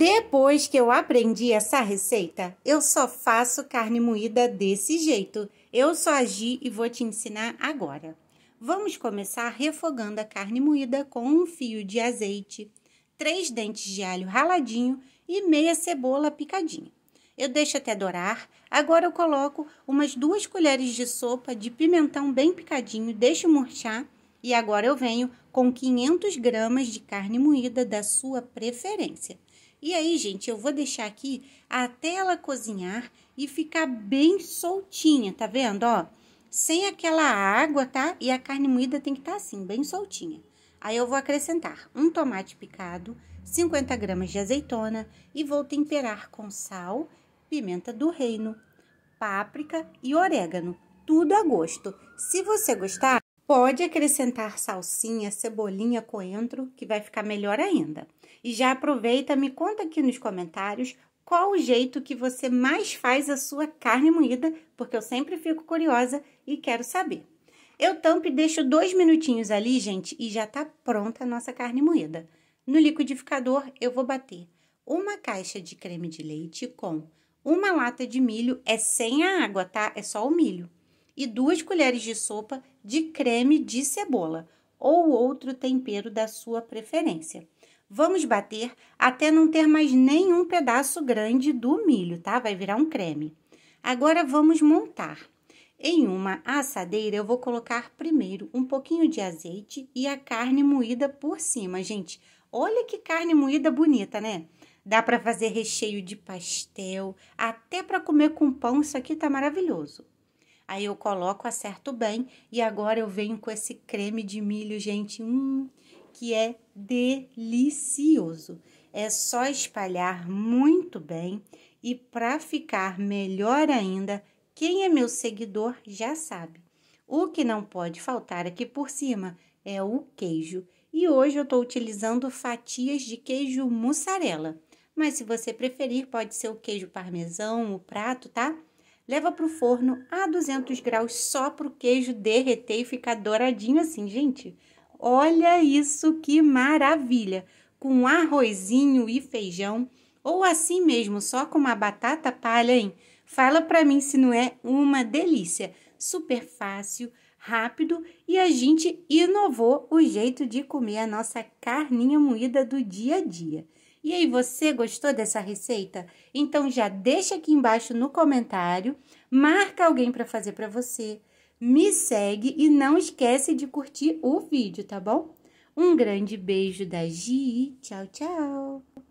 Depois que eu aprendi essa receita, eu só faço carne moída desse jeito. Eu só agi e vou te ensinar agora. Vamos começar refogando a carne moída com um fio de azeite, três dentes de alho raladinho e meia cebola picadinha. Eu deixo até dourar. Agora eu coloco umas duas colheres de sopa de pimentão bem picadinho, deixo murchar e agora eu venho com 500 gramas de carne moída da sua preferência. E aí, gente, eu vou deixar aqui até ela cozinhar e ficar bem soltinha, tá vendo, ó? Sem aquela água, tá? E a carne moída tem que estar tá assim, bem soltinha. Aí eu vou acrescentar um tomate picado, 50 gramas de azeitona e vou temperar com sal, pimenta do reino, páprica e orégano, tudo a gosto. Se você gostar, Pode acrescentar salsinha, cebolinha, coentro, que vai ficar melhor ainda. E já aproveita, me conta aqui nos comentários qual o jeito que você mais faz a sua carne moída, porque eu sempre fico curiosa e quero saber. Eu tampo e deixo dois minutinhos ali, gente, e já tá pronta a nossa carne moída. No liquidificador, eu vou bater uma caixa de creme de leite com uma lata de milho, é sem a água, tá? É só o milho e 2 colheres de sopa de creme de cebola ou outro tempero da sua preferência. Vamos bater até não ter mais nenhum pedaço grande do milho, tá? Vai virar um creme. Agora vamos montar. Em uma assadeira, eu vou colocar primeiro um pouquinho de azeite e a carne moída por cima, gente. Olha que carne moída bonita, né? Dá para fazer recheio de pastel, até para comer com pão, isso aqui tá maravilhoso. Aí eu coloco, acerto bem e agora eu venho com esse creme de milho, gente, hum, que é delicioso. É só espalhar muito bem e para ficar melhor ainda, quem é meu seguidor já sabe. O que não pode faltar aqui por cima é o queijo. E hoje eu estou utilizando fatias de queijo mussarela. Mas se você preferir, pode ser o queijo parmesão, o prato, tá? leva para o forno a 200 graus só para o queijo derreter e ficar douradinho assim, gente. Olha isso que maravilha! Com arrozinho e feijão, ou assim mesmo, só com uma batata palha, hein? Fala para mim se não é uma delícia. Super fácil, rápido e a gente inovou o jeito de comer a nossa carninha moída do dia a dia. E aí, você gostou dessa receita? Então já deixa aqui embaixo no comentário, marca alguém para fazer para você, me segue e não esquece de curtir o vídeo, tá bom? Um grande beijo da Gi, tchau, tchau!